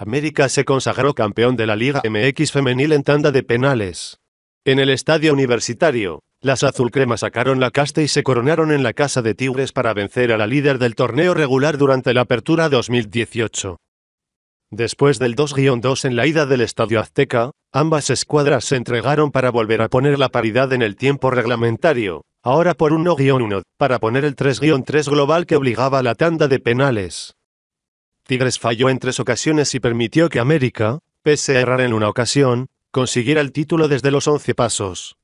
América se consagró campeón de la Liga MX femenil en tanda de penales. En el estadio universitario, las azulcremas sacaron la casta y se coronaron en la casa de Tigres para vencer a la líder del torneo regular durante la apertura 2018. Después del 2-2 en la ida del estadio Azteca, ambas escuadras se entregaron para volver a poner la paridad en el tiempo reglamentario, ahora por 1-1, para poner el 3-3 global que obligaba a la tanda de penales. Tigres falló en tres ocasiones y permitió que América, pese a errar en una ocasión, consiguiera el título desde los once pasos.